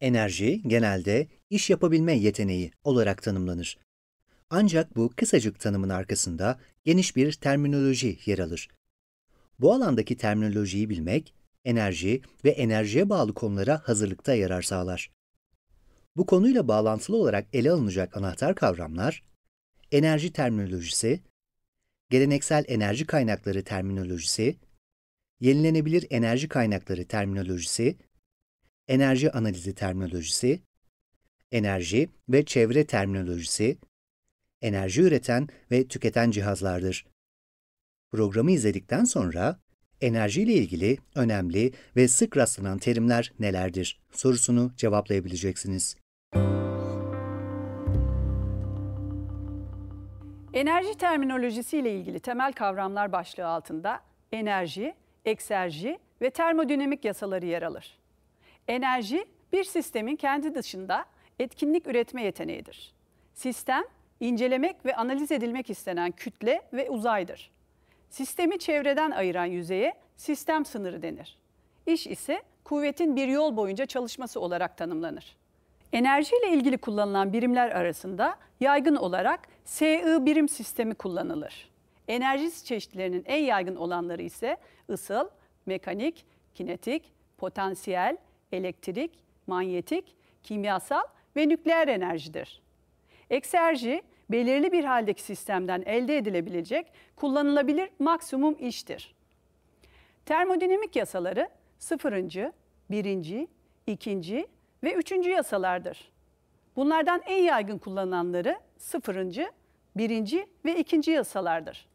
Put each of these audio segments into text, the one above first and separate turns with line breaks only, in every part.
Enerji genelde iş yapabilme yeteneği olarak tanımlanır. Ancak bu kısacık tanımın arkasında geniş bir terminoloji yer alır. Bu alandaki terminolojiyi bilmek, enerji ve enerjiye bağlı konulara hazırlıkta yarar sağlar. Bu konuyla bağlantılı olarak ele alınacak anahtar kavramlar, enerji terminolojisi, geleneksel enerji kaynakları terminolojisi, yenilenebilir enerji kaynakları terminolojisi enerji analizi terminolojisi, enerji ve çevre terminolojisi, enerji üreten ve tüketen cihazlardır. Programı izledikten sonra enerji ile ilgili önemli ve sık rastlanan terimler nelerdir sorusunu cevaplayabileceksiniz.
Enerji terminolojisi ile ilgili temel kavramlar başlığı altında enerji, ekserji ve termodinamik yasaları yer alır. Enerji bir sistemin kendi dışında etkinlik üretme yeteneğidir. Sistem incelemek ve analiz edilmek istenen kütle ve uzaydır. Sistemi çevreden ayıran yüzeye sistem sınırı denir. İş ise kuvvetin bir yol boyunca çalışması olarak tanımlanır. Enerji ile ilgili kullanılan birimler arasında yaygın olarak SI birim sistemi kullanılır. Enerji çeşitlerinin en yaygın olanları ise ısıl, mekanik, kinetik, potansiyel, elektrik, manyetik, kimyasal ve nükleer enerjidir. Ekserji, belirli bir haldeki sistemden elde edilebilecek kullanılabilir maksimum iştir. Termodinamik yasaları sıfırıncı, birinci, ikinci ve üçüncü yasalardır. Bunlardan en yaygın kullanılanları sıfırıncı, birinci ve ikinci yasalardır.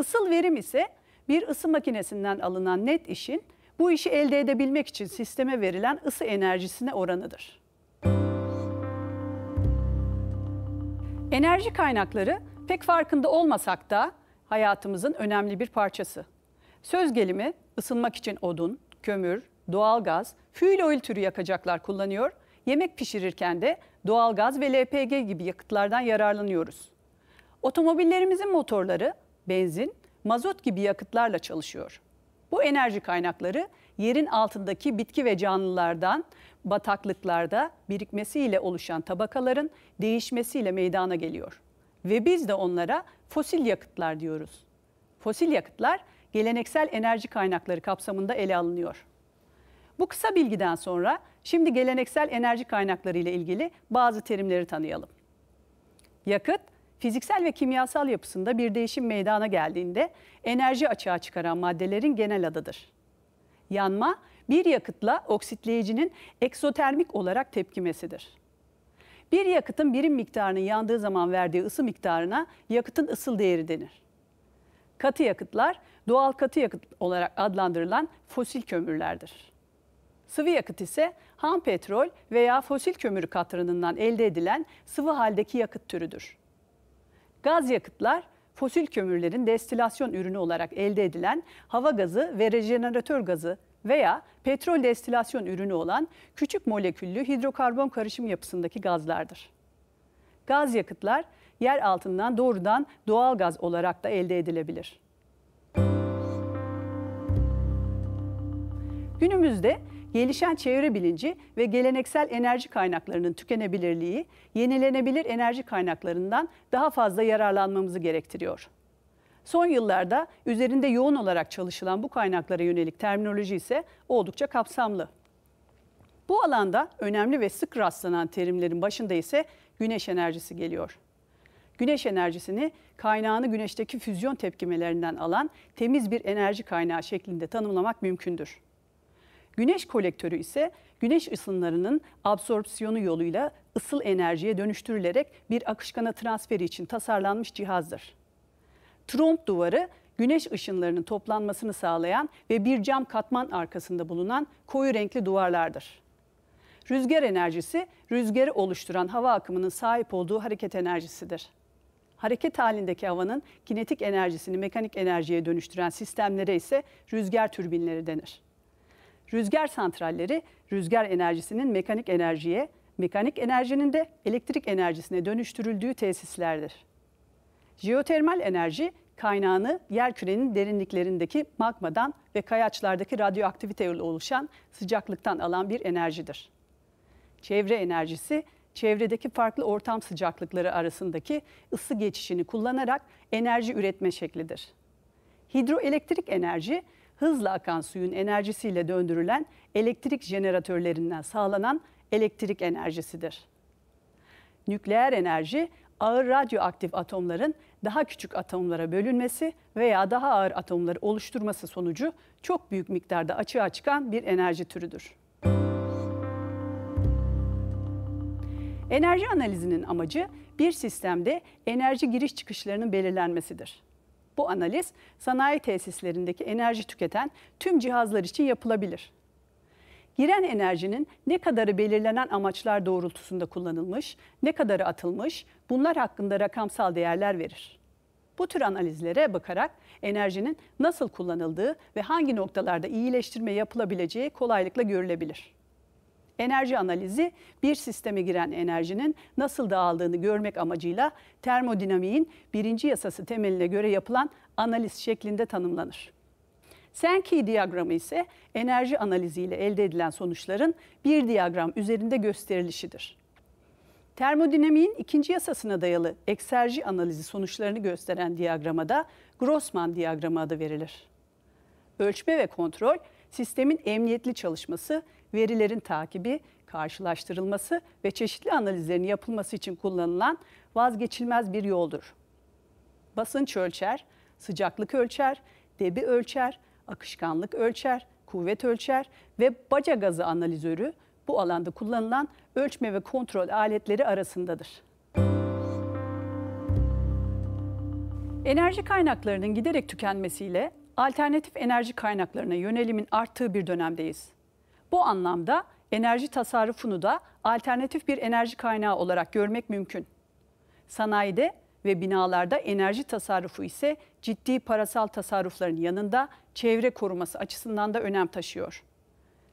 Isıl verim ise bir ısı makinesinden alınan net işin bu işi elde edebilmek için sisteme verilen ısı enerjisine oranıdır. Enerji kaynakları pek farkında olmasak da hayatımızın önemli bir parçası. Söz gelimi ısınmak için odun, kömür, doğalgaz, fuel oil türü yakacaklar kullanıyor. Yemek pişirirken de doğalgaz ve LPG gibi yakıtlardan yararlanıyoruz. Otomobillerimizin motorları benzin, mazot gibi yakıtlarla çalışıyor. Bu enerji kaynakları yerin altındaki bitki ve canlılardan bataklıklarda birikmesiyle oluşan tabakaların değişmesiyle meydana geliyor. Ve biz de onlara fosil yakıtlar diyoruz. Fosil yakıtlar geleneksel enerji kaynakları kapsamında ele alınıyor. Bu kısa bilgiden sonra şimdi geleneksel enerji kaynakları ile ilgili bazı terimleri tanıyalım. Yakıt Fiziksel ve kimyasal yapısında bir değişim meydana geldiğinde enerji açığa çıkaran maddelerin genel adıdır. Yanma, bir yakıtla oksitleyicinin eksotermik olarak tepkimesidir. Bir yakıtın birim miktarının yandığı zaman verdiği ısı miktarına yakıtın ısıl değeri denir. Katı yakıtlar doğal katı yakıt olarak adlandırılan fosil kömürlerdir. Sıvı yakıt ise ham petrol veya fosil kömürü katranından elde edilen sıvı haldeki yakıt türüdür. Gaz yakıtlar fosil kömürlerin destilasyon ürünü olarak elde edilen hava gazı ve rejeneratör gazı veya petrol destilasyon ürünü olan küçük moleküllü hidrokarbon karışım yapısındaki gazlardır. Gaz yakıtlar yer altından doğrudan doğal gaz olarak da elde edilebilir. Günümüzde gelişen çevre bilinci ve geleneksel enerji kaynaklarının tükenebilirliği, yenilenebilir enerji kaynaklarından daha fazla yararlanmamızı gerektiriyor. Son yıllarda üzerinde yoğun olarak çalışılan bu kaynaklara yönelik terminoloji ise oldukça kapsamlı. Bu alanda önemli ve sık rastlanan terimlerin başında ise güneş enerjisi geliyor. Güneş enerjisini kaynağını güneşteki füzyon tepkimelerinden alan temiz bir enerji kaynağı şeklinde tanımlamak mümkündür. Güneş kolektörü ise güneş ısınlarının absorpsiyonu yoluyla ısıl enerjiye dönüştürülerek bir akışkana transferi için tasarlanmış cihazdır. Tromp duvarı güneş ışınlarının toplanmasını sağlayan ve bir cam katman arkasında bulunan koyu renkli duvarlardır. Rüzgar enerjisi rüzgarı oluşturan hava akımının sahip olduğu hareket enerjisidir. Hareket halindeki havanın kinetik enerjisini mekanik enerjiye dönüştüren sistemlere ise rüzgar türbinleri denir. Rüzgar santralleri rüzgar enerjisinin mekanik enerjiye, mekanik enerjinin de elektrik enerjisine dönüştürüldüğü tesislerdir. Jeotermal enerji kaynağını yer kürenin derinliklerindeki magmadan ve kayaçlardaki radyoaktiviteyle oluşan sıcaklıktan alan bir enerjidir. Çevre enerjisi çevredeki farklı ortam sıcaklıkları arasındaki ısı geçişini kullanarak enerji üretme şeklidir. Hidroelektrik enerji hızla akan suyun enerjisiyle döndürülen elektrik jeneratörlerinden sağlanan elektrik enerjisidir. Nükleer enerji ağır radyoaktif atomların daha küçük atomlara bölünmesi veya daha ağır atomları oluşturması sonucu çok büyük miktarda açığa çıkan bir enerji türüdür. Enerji analizinin amacı bir sistemde enerji giriş çıkışlarının belirlenmesidir. Bu analiz sanayi tesislerindeki enerji tüketen tüm cihazlar için yapılabilir. Giren enerjinin ne kadarı belirlenen amaçlar doğrultusunda kullanılmış, ne kadarı atılmış, bunlar hakkında rakamsal değerler verir. Bu tür analizlere bakarak enerjinin nasıl kullanıldığı ve hangi noktalarda iyileştirme yapılabileceği kolaylıkla görülebilir. Enerji analizi bir sisteme giren enerjinin nasıl dağıldığını görmek amacıyla termodinamiğin birinci yasası temeline göre yapılan analiz şeklinde tanımlanır. Sankey diyagramı ise enerji analiziyle elde edilen sonuçların bir diyagram üzerinde gösterilişidir. Termodinamiğin ikinci yasasına dayalı ekserji analizi sonuçlarını gösteren diyagrama da Grossman diyagramı adı verilir. Ölçme ve kontrol, sistemin emniyetli çalışması verilerin takibi, karşılaştırılması ve çeşitli analizlerin yapılması için kullanılan vazgeçilmez bir yoldur. Basınç ölçer, sıcaklık ölçer, debi ölçer, akışkanlık ölçer, kuvvet ölçer ve baca gazı analizörü bu alanda kullanılan ölçme ve kontrol aletleri arasındadır. Enerji kaynaklarının giderek tükenmesiyle alternatif enerji kaynaklarına yönelimin arttığı bir dönemdeyiz. Bu anlamda enerji tasarrufunu da alternatif bir enerji kaynağı olarak görmek mümkün. Sanayide ve binalarda enerji tasarrufu ise ciddi parasal tasarrufların yanında çevre koruması açısından da önem taşıyor.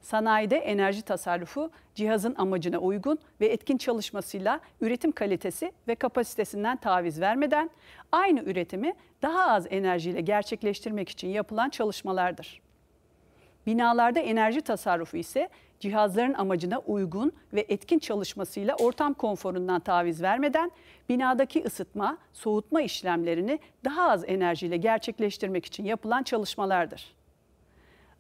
Sanayide enerji tasarrufu cihazın amacına uygun ve etkin çalışmasıyla üretim kalitesi ve kapasitesinden taviz vermeden aynı üretimi daha az enerjiyle gerçekleştirmek için yapılan çalışmalardır. Binalarda enerji tasarrufu ise cihazların amacına uygun ve etkin çalışmasıyla ortam konforundan taviz vermeden binadaki ısıtma, soğutma işlemlerini daha az enerjiyle gerçekleştirmek için yapılan çalışmalardır.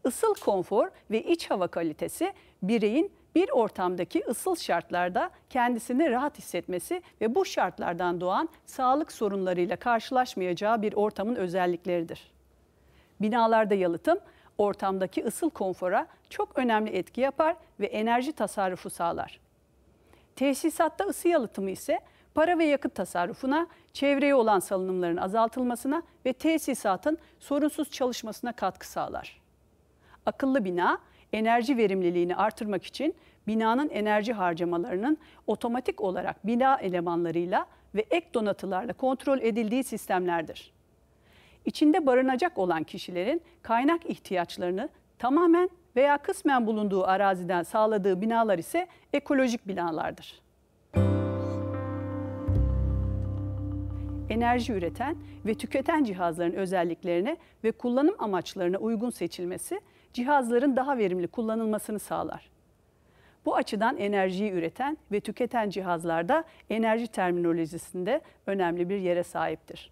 Isıl konfor ve iç hava kalitesi bireyin bir ortamdaki ısıl şartlarda kendisini rahat hissetmesi ve bu şartlardan doğan sağlık sorunlarıyla karşılaşmayacağı bir ortamın özellikleridir. Binalarda yalıtım ortamdaki ısıl konfora çok önemli etki yapar ve enerji tasarrufu sağlar. Tesisatta ısı yalıtımı ise para ve yakıt tasarrufuna, çevreye olan salınımların azaltılmasına ve tesisatın sorunsuz çalışmasına katkı sağlar. Akıllı bina, enerji verimliliğini artırmak için binanın enerji harcamalarının otomatik olarak bina elemanlarıyla ve ek donatılarla kontrol edildiği sistemlerdir içinde barınacak olan kişilerin kaynak ihtiyaçlarını tamamen veya kısmen bulunduğu araziden sağladığı binalar ise ekolojik binalardır. enerji üreten ve tüketen cihazların özelliklerine ve kullanım amaçlarına uygun seçilmesi cihazların daha verimli kullanılmasını sağlar. Bu açıdan enerjiyi üreten ve tüketen cihazlarda enerji terminolojisinde önemli bir yere sahiptir.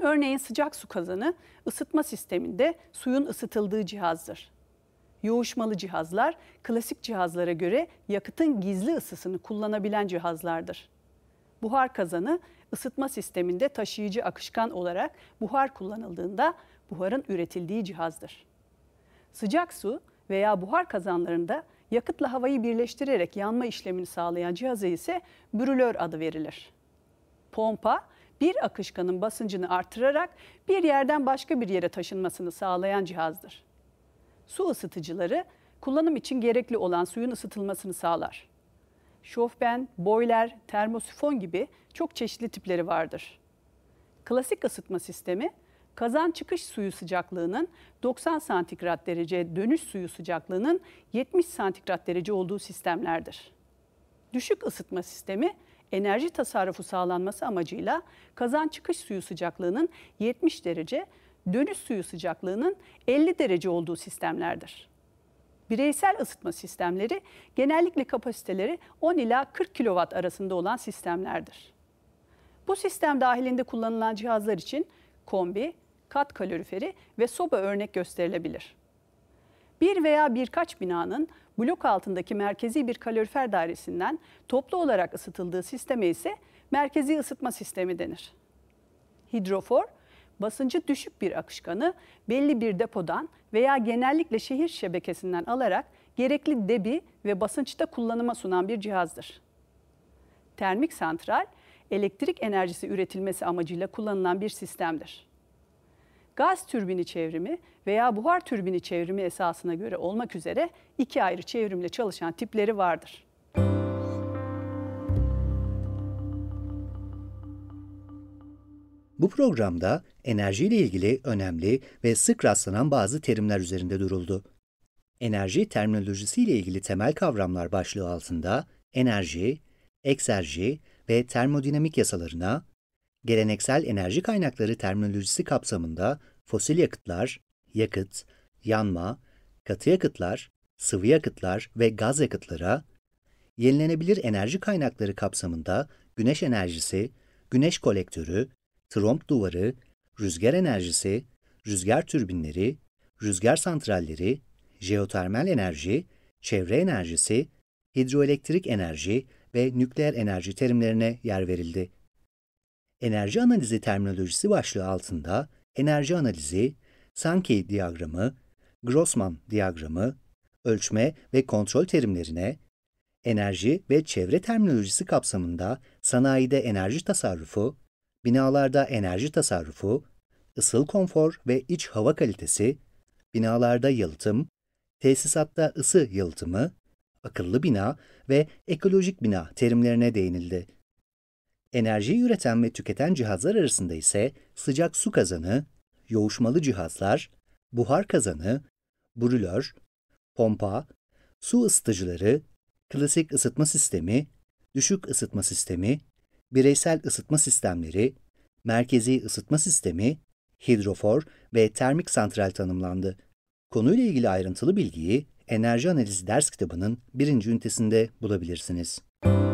Örneğin sıcak su kazanı ısıtma sisteminde suyun ısıtıldığı cihazdır. Yoğuşmalı cihazlar klasik cihazlara göre yakıtın gizli ısısını kullanabilen cihazlardır. Buhar kazanı ısıtma sisteminde taşıyıcı akışkan olarak buhar kullanıldığında buharın üretildiği cihazdır. Sıcak su veya buhar kazanlarında yakıtla havayı birleştirerek yanma işlemini sağlayan cihaza ise brülör adı verilir. Pompa bir akışkanın basıncını artırarak bir yerden başka bir yere taşınmasını sağlayan cihazdır. Su ısıtıcıları kullanım için gerekli olan suyun ısıtılmasını sağlar. Şofben, boiler, termosifon gibi çok çeşitli tipleri vardır. Klasik ısıtma sistemi kazan çıkış suyu sıcaklığının 90 santigrat derece, dönüş suyu sıcaklığının 70 santigrat derece olduğu sistemlerdir. Düşük ısıtma sistemi enerji tasarrufu sağlanması amacıyla kazan çıkış suyu sıcaklığının 70 derece, dönüş suyu sıcaklığının 50 derece olduğu sistemlerdir. Bireysel ısıtma sistemleri genellikle kapasiteleri 10 ila 40 kW arasında olan sistemlerdir. Bu sistem dahilinde kullanılan cihazlar için kombi, kat kaloriferi ve soba örnek gösterilebilir bir veya birkaç binanın blok altındaki merkezi bir kalorifer dairesinden toplu olarak ısıtıldığı sisteme ise merkezi ısıtma sistemi denir. Hidrofor, basıncı düşük bir akışkanı belli bir depodan veya genellikle şehir şebekesinden alarak gerekli debi ve basınçta kullanıma sunan bir cihazdır. Termik santral, elektrik enerjisi üretilmesi amacıyla kullanılan bir sistemdir gaz türbini çevrimi veya buhar türbini çevrimi esasına göre olmak üzere iki ayrı çevrimle çalışan tipleri vardır.
Bu programda enerji ile ilgili önemli ve sık rastlanan bazı terimler üzerinde duruldu. Enerji terminolojisiyle ilgili temel kavramlar başlığı altında enerji, ekserji ve termodinamik yasalarına, geleneksel enerji kaynakları terminolojisi kapsamında fosil yakıtlar, yakıt, yanma, katı yakıtlar, sıvı yakıtlar ve gaz yakıtlara, yenilenebilir enerji kaynakları kapsamında güneş enerjisi, güneş kolektörü, tromp duvarı, rüzgar enerjisi, rüzgar türbinleri, rüzgar santralleri, jeotermal enerji, çevre enerjisi, hidroelektrik enerji ve nükleer enerji terimlerine yer verildi enerji analizi terminolojisi başlığı altında enerji analizi, Sankey diyagramı, Grossman diyagramı, ölçme ve kontrol terimlerine, enerji ve çevre terminolojisi kapsamında sanayide enerji tasarrufu, binalarda enerji tasarrufu, ısıl konfor ve iç hava kalitesi, binalarda yalıtım, tesisatta ısı yalıtımı, akıllı bina ve ekolojik bina terimlerine değinildi enerjiyi üreten ve tüketen cihazlar arasında ise sıcak su kazanı, yoğuşmalı cihazlar, buhar kazanı, brülör, pompa, su ısıtıcıları, klasik ısıtma sistemi, düşük ısıtma sistemi, bireysel ısıtma sistemleri, merkezi ısıtma sistemi, hidrofor ve termik santral tanımlandı. Konuyla ilgili ayrıntılı bilgiyi Enerji Analizi ders kitabının birinci ünitesinde bulabilirsiniz. Müzik